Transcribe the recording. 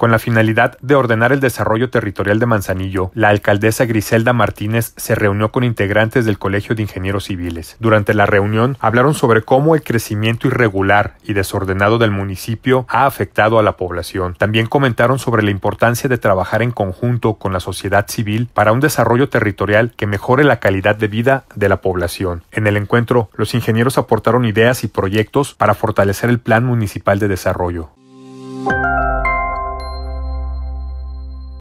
Con la finalidad de ordenar el desarrollo territorial de Manzanillo, la alcaldesa Griselda Martínez se reunió con integrantes del Colegio de Ingenieros Civiles. Durante la reunión hablaron sobre cómo el crecimiento irregular y desordenado del municipio ha afectado a la población. También comentaron sobre la importancia de trabajar en conjunto con la sociedad civil para un desarrollo territorial que mejore la calidad de vida de la población. En el encuentro, los ingenieros aportaron ideas y proyectos para fortalecer el Plan Municipal de Desarrollo.